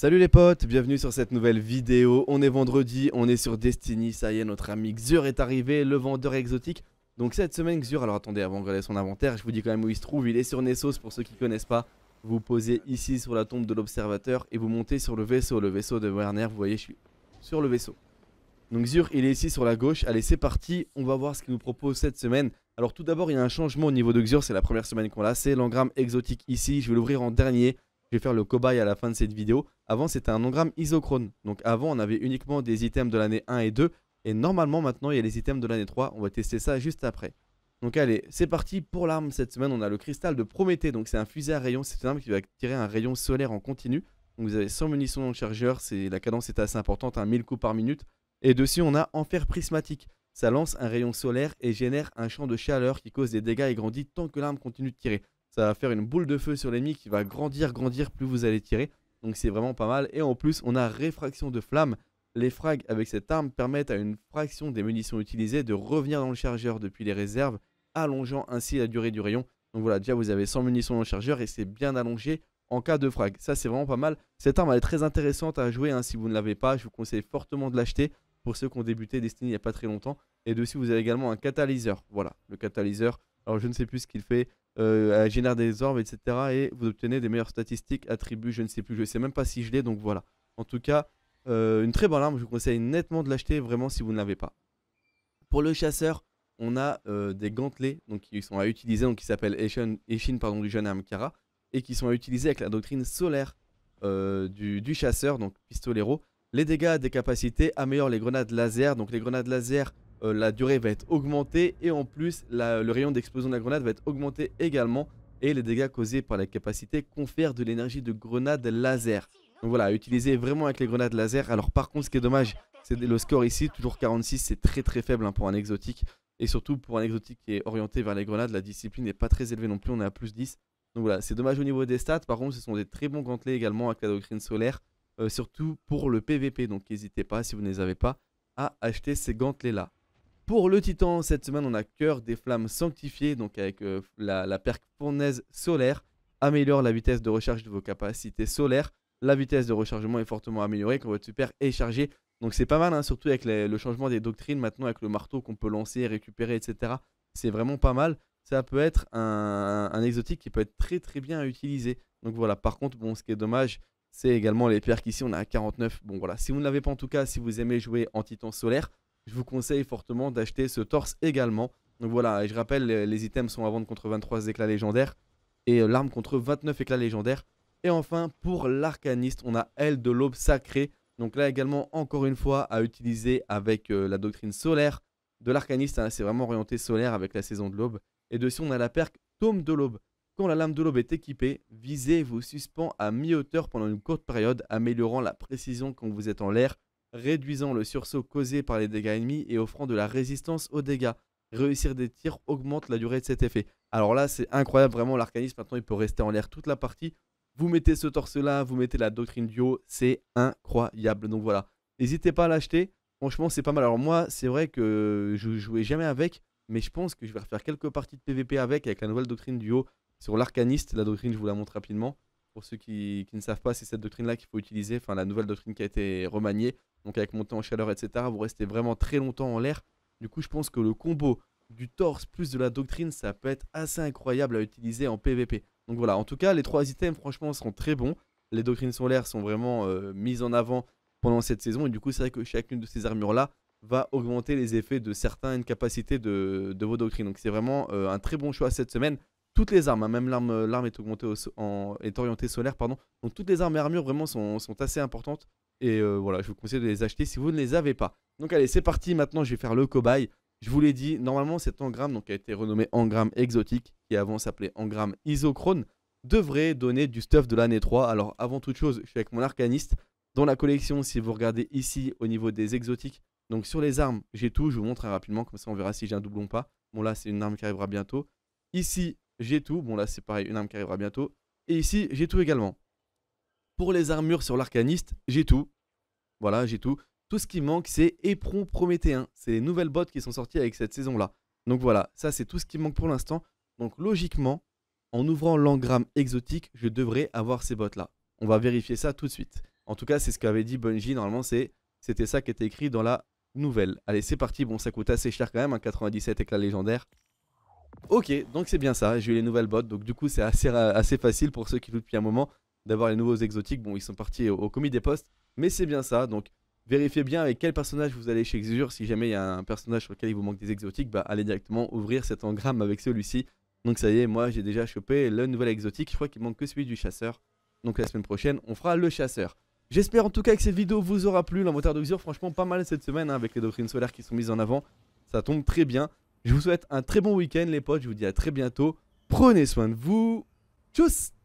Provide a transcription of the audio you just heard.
Salut les potes, bienvenue sur cette nouvelle vidéo. On est vendredi, on est sur Destiny, ça y est, notre ami Xur est arrivé, le vendeur exotique. Donc cette semaine, Xur, alors attendez, avant de regarder son inventaire, je vous dis quand même où il se trouve. Il est sur Nessos, pour ceux qui ne connaissent pas. Vous posez ici sur la tombe de l'observateur et vous montez sur le vaisseau, le vaisseau de Werner. Vous voyez, je suis sur le vaisseau. Donc Xur, il est ici sur la gauche. Allez, c'est parti, on va voir ce qu'il nous propose cette semaine. Alors tout d'abord, il y a un changement au niveau de Xur, c'est la première semaine qu'on l'a. C'est l'engramme exotique ici, je vais l'ouvrir en dernier je vais faire le cobaye à la fin de cette vidéo. Avant, c'était un engramme isochrone. Donc avant, on avait uniquement des items de l'année 1 et 2. Et normalement, maintenant, il y a les items de l'année 3. On va tester ça juste après. Donc allez, c'est parti pour l'arme cette semaine. On a le cristal de Prométhée. Donc c'est un fusil à rayon. C'est une arme qui va tirer un rayon solaire en continu. Donc vous avez 100 munitions dans le chargeur. La cadence est assez importante, 1000 hein, coups par minute. Et dessus, on a enfer prismatique. Ça lance un rayon solaire et génère un champ de chaleur qui cause des dégâts et grandit tant que l'arme continue de tirer ça va faire une boule de feu sur l'ennemi qui va grandir, grandir, plus vous allez tirer. Donc c'est vraiment pas mal. Et en plus, on a réfraction de flamme. Les frags avec cette arme permettent à une fraction des munitions utilisées de revenir dans le chargeur depuis les réserves, allongeant ainsi la durée du rayon. Donc voilà, déjà vous avez 100 munitions dans le chargeur et c'est bien allongé en cas de frag. Ça c'est vraiment pas mal. Cette arme elle est très intéressante à jouer hein, si vous ne l'avez pas. Je vous conseille fortement de l'acheter pour ceux qui ont débuté Destiny il n'y a pas très longtemps. Et dessus vous avez également un catalyseur. Voilà, le catalyseur. Alors je ne sais plus ce qu'il fait. Euh, elle génère des orbes, etc. Et vous obtenez des meilleures statistiques, attributs, je ne sais plus, je ne sais même pas si je l'ai, donc voilà. En tout cas, euh, une très bonne arme, je vous conseille nettement de l'acheter, vraiment si vous ne l'avez pas. Pour le chasseur, on a euh, des gantelets, donc qui sont à utiliser, donc qui s'appellent Eshin, pardon, du jeune Amkara, et qui sont à utiliser avec la doctrine solaire du, du chasseur, donc pistolero. Les dégâts des capacités améliorent les grenades laser, donc les grenades laser euh, la durée va être augmentée et en plus le rayon d'explosion de la grenade va être augmenté également et les dégâts causés par la capacité confèrent de l'énergie de grenade laser. Donc voilà, utilisez vraiment avec les grenades laser. Alors par contre, ce qui est dommage, c'est le score ici, toujours 46, c'est très très faible hein, pour un exotique. Et surtout pour un exotique qui est orienté vers les grenades, la discipline n'est pas très élevée non plus, on est à plus 10. Donc voilà, c'est dommage au niveau des stats. Par contre, ce sont des très bons gantelets également avec la doctrine solaire, euh, surtout pour le PVP. Donc n'hésitez pas, si vous ne les avez pas, à acheter ces gantelets-là. Pour le Titan, cette semaine, on a Cœur des Flammes Sanctifiées, donc avec euh, la, perque Fournaise Solaire. Améliore la vitesse de recharge de vos capacités solaires. La vitesse de rechargement est fortement améliorée quand votre super est chargé. Donc c'est pas mal, hein, surtout avec le changement des doctrines maintenant, avec le marteau qu'on peut lancer, récupérer, etc. C'est vraiment pas mal. Ça peut être un, exotique qui peut être très très bien à utiliser. Donc voilà, par contre, bon, ce qui est dommage, c'est également les perques ici, on a à 49. Bon voilà, si vous ne l'avez pas en tout cas, si vous aimez jouer en titan solaire, je vous conseille fortement d'acheter ce torse également. Donc voilà, et je rappelle, les items sont à vendre contre 23 éclats légendaires et euh, l'arme contre 29 éclats légendaires. Et enfin, pour l'arcaniste, on a Aile de l'aube sacrée. Donc là également, encore une fois, à utiliser avec euh, la doctrine solaire de l'arcaniste. Hein, c'est vraiment orienté solaire avec la saison de l'aube. Et dessus, on a la perque Tome de l'aube. Quand la lame de l'aube est équipée, visez vous suspend à mi-hauteur pendant une courte période, améliorant la précision quand vous êtes en l'air réduisant le sursaut causé par les dégâts ennemis et offrant de la résistance aux dégâts. Réussir des tirs augmente la durée de cet effet. Alors là, c'est incroyable, vraiment, l'Arcaniste maintenant, il peut rester en l'air toute la partie. Vous mettez ce torse-là, vous mettez la doctrine duo, c'est incroyable. Donc voilà, n'hésitez pas à l'acheter. Franchement, c'est pas mal. Alors moi, c'est vrai que je jouais jamais avec, mais je pense que je vais refaire quelques parties de PVP avec, avec la nouvelle doctrine duo sur l'arcaniste. La doctrine, je vous la montre rapidement. Pour ceux qui, ne savent pas, c'est cette doctrine-là qu'il faut utiliser, enfin la nouvelle doctrine qui a été remaniée. Donc avec monter en chaleur, etc., vous restez vraiment très longtemps en l'air. Du coup, je pense que le combo du torse plus de la doctrine, ça peut être assez incroyable à utiliser en PvP. Donc voilà, en tout cas, les trois items, franchement, seront très bons. Les doctrines solaires sont vraiment euh, mises en avant pendant cette saison. Et du coup, c'est vrai que chacune de ces armures-là va augmenter les effets de certaines capacités de, de vos doctrines. Donc c'est vraiment euh, un très bon choix cette semaine toutes les armes, hein, même l'arme, euh, l'arme est, augmentée en, est orientée solaire, pardon. Donc toutes les armes et armures vraiment sont, assez importantes. Et euh, voilà, je vous conseille de les acheter si vous ne les avez pas. Donc allez, c'est parti, maintenant je vais faire le cobaye. Je vous l'ai dit, normalement cet engramme, donc a été renommé engramme exotique, qui avant s'appelait engramme isochrone, devrait donner du stuff de l'année 3. Alors avant toute chose, je suis avec mon arcaniste. Dans la collection, si vous regardez ici au niveau des exotiques, donc sur les armes, j'ai tout, je vous montre rapidement, comme ça on verra si j'ai un doublon pas. Bon là c'est une arme qui arrivera bientôt. Ici, j'ai tout. Bon, là, c'est pareil, une arme qui arrivera bientôt. Et ici, j'ai tout également. Pour les armures sur l'arcaniste, j'ai tout. Voilà, j'ai tout. Tout ce qui manque, c'est éperon prométhéen. C'est les nouvelles bottes qui sont sorties avec cette saison-là. Donc voilà, ça, c'est tout ce qui manque pour l'instant. Donc logiquement, en ouvrant l'engramme exotique, je devrais avoir ces bottes-là. On va vérifier ça tout de suite. En tout cas, c'est ce qu'avait dit Bungie. Normalement, c'était ça qui était écrit dans la nouvelle. Allez, c'est parti. Bon, ça coûte assez cher quand même, un 97 éclat légendaire Ok, donc c'est bien ça, j'ai eu les nouvelles bottes, donc du coup c'est assez, assez facile pour ceux qui jouent depuis un moment d'avoir les nouveaux exotiques. Bon, ils sont partis au, commis des postes, mais c'est bien ça, donc vérifiez bien avec quel personnage vous allez chez Xur, Si jamais il y a un personnage sur lequel il vous manque des exotiques, bah, allez directement ouvrir cet engramme avec celui-ci. Donc ça y est, moi j'ai déjà chopé le nouvel exotique, je crois qu'il manque que celui du chasseur. Donc la semaine prochaine, on fera le chasseur. J'espère en tout cas que cette vidéo vous aura plu, l'inventaire d'Exusure, franchement pas mal cette semaine hein, avec les doctrines solaires qui sont mises en avant, ça tombe très bien. Je vous souhaite un très bon week-end les potes, je vous dis à très bientôt. Prenez soin de vous. Tchuss